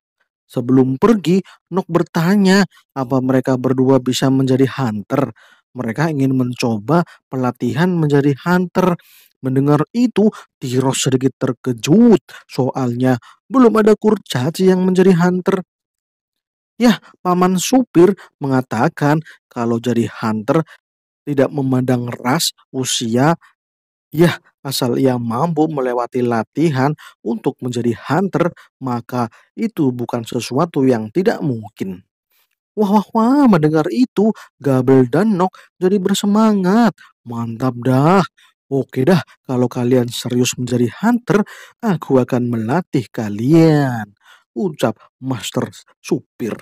Sebelum pergi, Nok bertanya apa mereka berdua bisa menjadi hunter. Mereka ingin mencoba pelatihan menjadi hunter. Mendengar itu, Tiros sedikit terkejut. Soalnya, belum ada kurcaci yang menjadi hunter. Ya, paman supir mengatakan kalau jadi hunter tidak memandang ras, usia, ya Asal ia mampu melewati latihan untuk menjadi hunter, maka itu bukan sesuatu yang tidak mungkin. Wah, wah, wah, mendengar itu, Gabel dan Nok jadi bersemangat. Mantap dah. Oke dah, kalau kalian serius menjadi hunter, aku akan melatih kalian. Ucap master supir.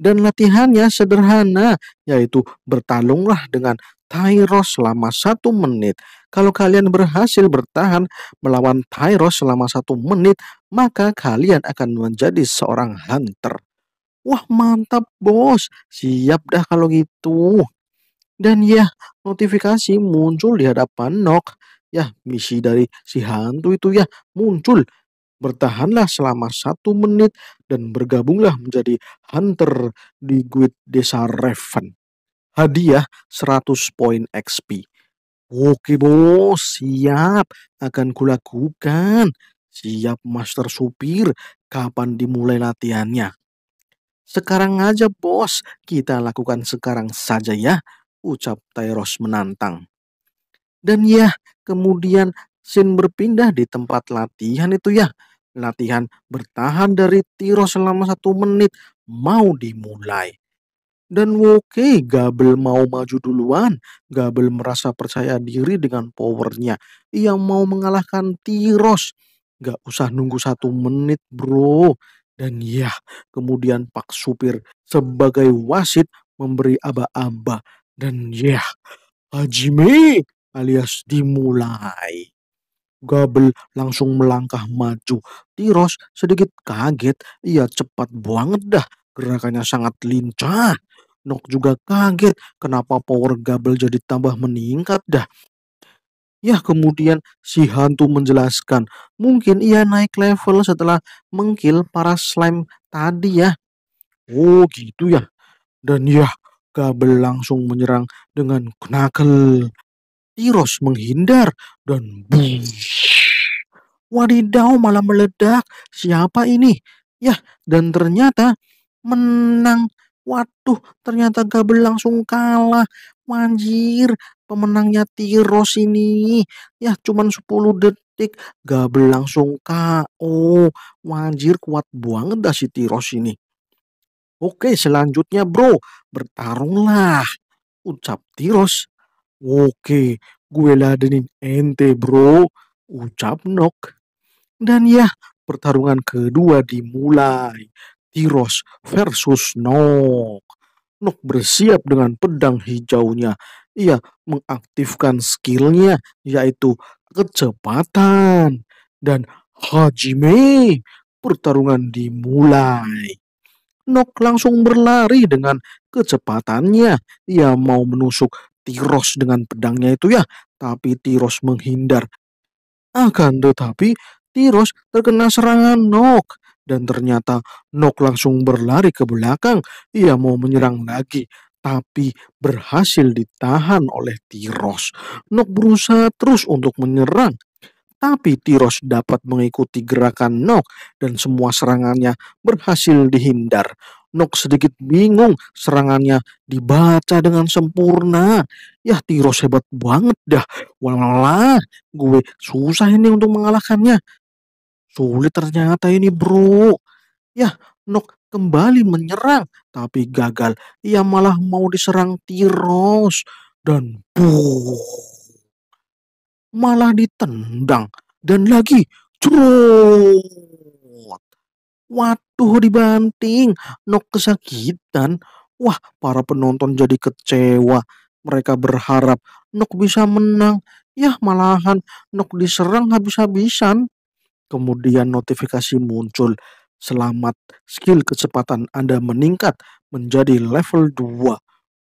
Dan latihannya sederhana, yaitu bertalunglah dengan Tyros selama satu menit. Kalau kalian berhasil bertahan melawan Tyros selama satu menit, maka kalian akan menjadi seorang hunter. Wah mantap bos, siap dah kalau gitu. Dan ya, notifikasi muncul di hadapan Nok. Ya, misi dari si hantu itu ya muncul. Bertahanlah selama satu menit dan bergabunglah menjadi hunter di guild desa Raven hadiah 100 poin XP. Oke bos, siap. Akan kulakukan. Siap master supir, kapan dimulai latihannya? Sekarang aja bos, kita lakukan sekarang saja ya, ucap Tyros menantang. Dan ya, kemudian Sin berpindah di tempat latihan itu ya. Latihan bertahan dari Tiro selama satu menit mau dimulai. Dan oke Gabel mau maju duluan. Gabel merasa percaya diri dengan powernya. Ia mau mengalahkan Tiros. Gak usah nunggu satu menit bro. Dan ya, kemudian Pak Supir sebagai wasit memberi aba-aba. Dan ya, Hajime alias dimulai. Gabel langsung melangkah maju. Tiros sedikit kaget. Ia cepat banget dah. Gerakannya sangat lincah. Nok juga kaget kenapa power Gabel jadi tambah meningkat dah. Ya kemudian si hantu menjelaskan, mungkin ia naik level setelah mengkil para slime tadi ya. Oh gitu ya. Dan ya Gabel langsung menyerang dengan knuckle. Tiros menghindar dan boom. Wadidaw malah meledak. Siapa ini? Ya, dan ternyata menang Waduh, ternyata Gabel langsung kalah. Manjir, pemenangnya Tiros ini. Ya, cuman 10 detik. Gabel langsung KO. Manjir, kuat banget dah si Tiros ini. Oke, selanjutnya bro, bertarunglah. Ucap Tiros. Oke, gue ladenin ente bro. Ucap Nok. Dan ya, pertarungan kedua dimulai. Tiros versus Nok. Nok bersiap dengan pedang hijaunya. Ia mengaktifkan skillnya yaitu kecepatan. Dan Hajime pertarungan dimulai. Nok langsung berlari dengan kecepatannya. Ia mau menusuk Tiros dengan pedangnya itu ya, tapi Tiros menghindar. Akan tetapi Tiros terkena serangan Nok. Dan ternyata Nok langsung berlari ke belakang. Ia mau menyerang lagi, tapi berhasil ditahan oleh Tiros. Nok berusaha terus untuk menyerang, tapi Tiros dapat mengikuti gerakan Nok dan semua serangannya berhasil dihindar. Nok sedikit bingung serangannya dibaca dengan sempurna. Yah Tiros hebat banget dah. Walah, gue susah ini untuk mengalahkannya. Sulit ternyata ini bro. Ya, Nok kembali menyerang, tapi gagal. Ia malah mau diserang Tiros. Dan buh, malah ditendang. Dan lagi, cerut. Waduh dibanting, Nok kesakitan. Wah, para penonton jadi kecewa. Mereka berharap Nok bisa menang. Yah, malahan Nok diserang habis-habisan kemudian notifikasi muncul. Selamat, skill kecepatan Anda meningkat menjadi level 2.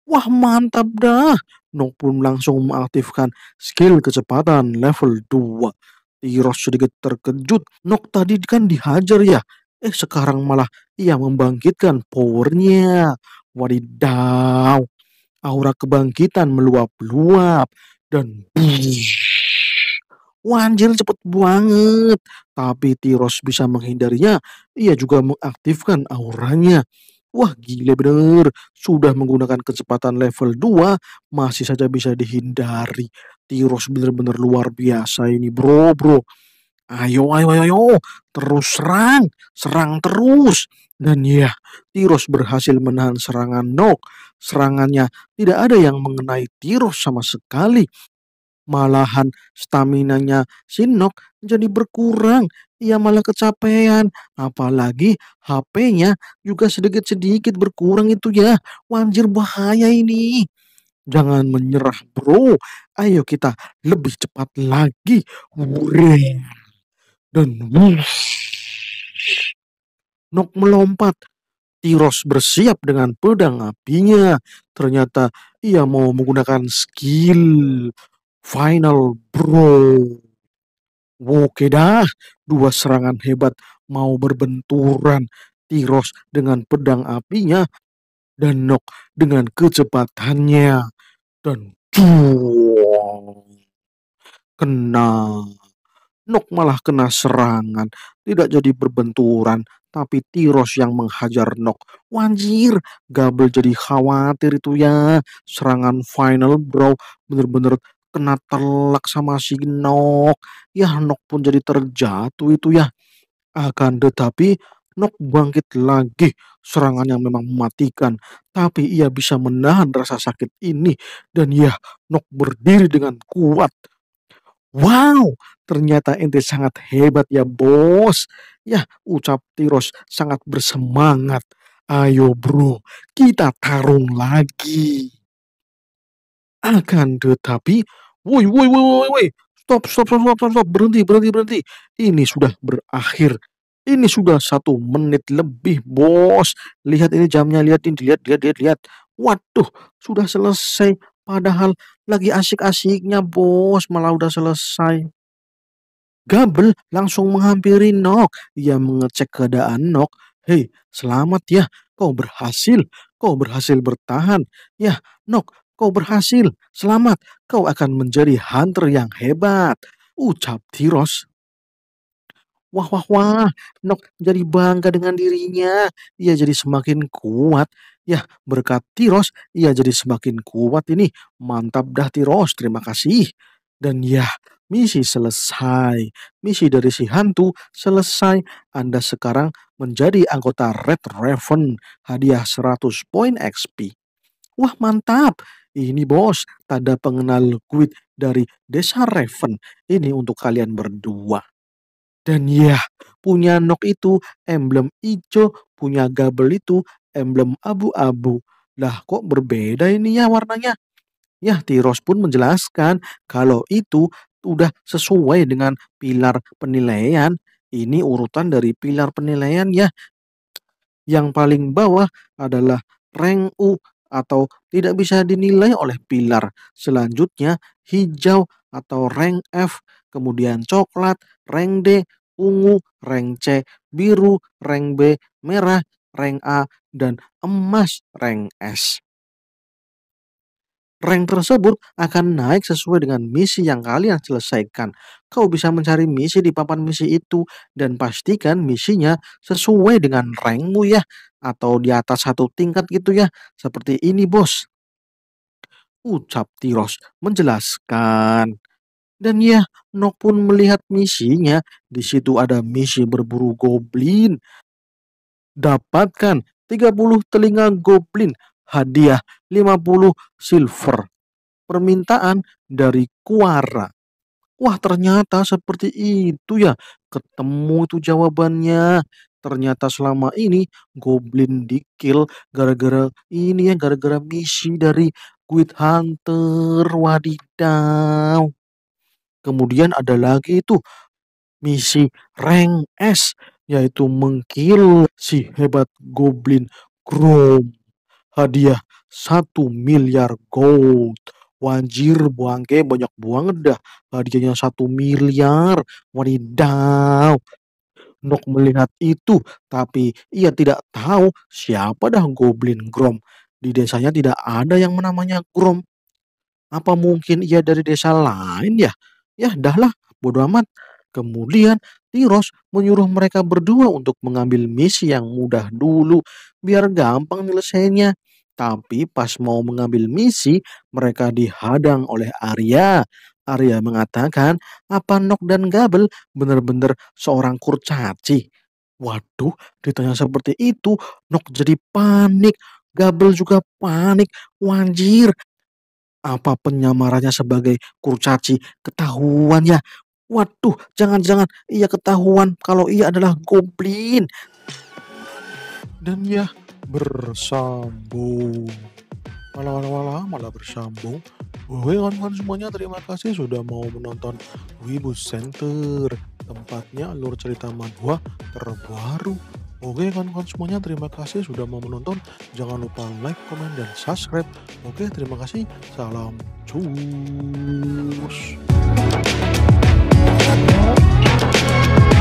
Wah mantap dah. Nok pun langsung mengaktifkan skill kecepatan level 2. Tiros sedikit terkejut. Nok tadi kan dihajar ya. Eh sekarang malah ia membangkitkan powernya. Wadidaw. Aura kebangkitan meluap-luap. Dan... Wanjir cepet banget. Tapi Tiros bisa menghindarinya. Ia juga mengaktifkan auranya. Wah gila bener, sudah menggunakan kecepatan level 2 masih saja bisa dihindari. Tiros bener-bener luar biasa ini bro bro. Ayo, ayo, ayo, ayo, terus serang, serang terus. Dan ya, Tiros berhasil menahan serangan Nok. Serangannya tidak ada yang mengenai Tiros sama sekali. Malahan staminanya Sinok jadi berkurang. Ia malah kecapean. Apalagi HP-nya juga sedikit-sedikit berkurang itu ya. Wanjir bahaya ini. Jangan menyerah bro. Ayo kita lebih cepat lagi. Dan wush. Nok melompat. Tiros bersiap dengan pedang apinya. Ternyata ia mau menggunakan skill final bro. Oke dah, dua serangan hebat mau berbenturan. Tiros dengan pedang apinya dan Nok dengan kecepatannya. Dan cuong. Kena. Nok malah kena serangan, tidak jadi berbenturan, tapi Tiros yang menghajar Nok. Wanjir, Gabel jadi khawatir itu ya. Serangan final bro, bener-bener kena telak sama si Nok. Ya Nok pun jadi terjatuh itu ya. Akan ah, tetapi Nok bangkit lagi. Serangan yang memang mematikan. Tapi ia bisa menahan rasa sakit ini. Dan ya Nok berdiri dengan kuat. Wow, ternyata ente sangat hebat ya bos. Ya, ucap Tiros sangat bersemangat. Ayo bro, kita tarung lagi. Akan ah, tetapi woi woi woi woi woi stop stop stop stop stop berhenti berhenti berhenti ini sudah berakhir ini sudah satu menit lebih bos lihat ini jamnya lihatin dilihat lihat lihat lihat waduh sudah selesai padahal lagi asik-asiknya bos malah udah selesai Gabel langsung menghampiri Nok. Ia mengecek keadaan Nok. Hei, selamat ya. Kau berhasil. Kau berhasil bertahan. Ya, Nok, Kau berhasil, selamat, kau akan menjadi hunter yang hebat, ucap Tiros. Wah, wah, wah, Nok jadi bangga dengan dirinya. Ia jadi semakin kuat. Ya, berkat Tiros, ia jadi semakin kuat ini. Mantap dah Tiros, terima kasih. Dan ya, misi selesai. Misi dari si hantu selesai. Anda sekarang menjadi anggota Red Raven. Hadiah 100 poin XP. Wah mantap, ini bos, tanda pengenal kuit dari desa Raven. Ini untuk kalian berdua. Dan ya, punya Nok itu emblem ijo, punya Gabel itu emblem abu-abu. Lah kok berbeda ini ya warnanya? Ya, Tiros pun menjelaskan kalau itu udah sesuai dengan pilar penilaian. Ini urutan dari pilar penilaian ya. Yang paling bawah adalah rank U atau tidak bisa dinilai oleh pilar. Selanjutnya hijau atau rank F, kemudian coklat, rank D, ungu, rank C, biru, rank B, merah, rank A, dan emas rank S. Rank tersebut akan naik sesuai dengan misi yang kalian selesaikan. Kau bisa mencari misi di papan misi itu dan pastikan misinya sesuai dengan rankmu ya atau di atas satu tingkat gitu ya. Seperti ini bos. Ucap Tiros menjelaskan. Dan ya, Nok pun melihat misinya. Di situ ada misi berburu goblin. Dapatkan 30 telinga goblin hadiah 50 silver. Permintaan dari Kuara. Wah ternyata seperti itu ya. Ketemu itu jawabannya. Ternyata selama ini Goblin dikil gara-gara ini ya. Gara-gara misi dari Quid Hunter. Wadidaw. Kemudian ada lagi itu misi rank S. Yaitu mengkill si hebat Goblin Chrome hadiah satu miliar gold. Wajir ke banyak banget dah hadiahnya satu miliar. Wadidaw. Nok melihat itu, tapi ia tidak tahu siapa dah Goblin Grom. Di desanya tidak ada yang namanya Grom. Apa mungkin ia dari desa lain ya? Ya, dahlah, bodoh amat. Kemudian Tiros menyuruh mereka berdua untuk mengambil misi yang mudah dulu biar gampang nyelesainya. Tapi pas mau mengambil misi, mereka dihadang oleh Arya. Arya mengatakan, apa Nok dan Gabel benar-benar seorang kurcaci? Waduh, ditanya seperti itu, Nok jadi panik. Gabel juga panik. Wanjir, apa penyamarannya sebagai kurcaci ketahuan ya? Waduh, jangan-jangan ia ketahuan kalau ia adalah goblin. Dan ya, bersambung malah malah malah malah bersambung Oke kawan-kawan semuanya terima kasih sudah mau menonton Wibu Center Tempatnya alur cerita manhwa terbaru Oke kawan-kawan semuanya terima kasih sudah mau menonton Jangan lupa like, komen, dan subscribe Oke terima kasih Salam cus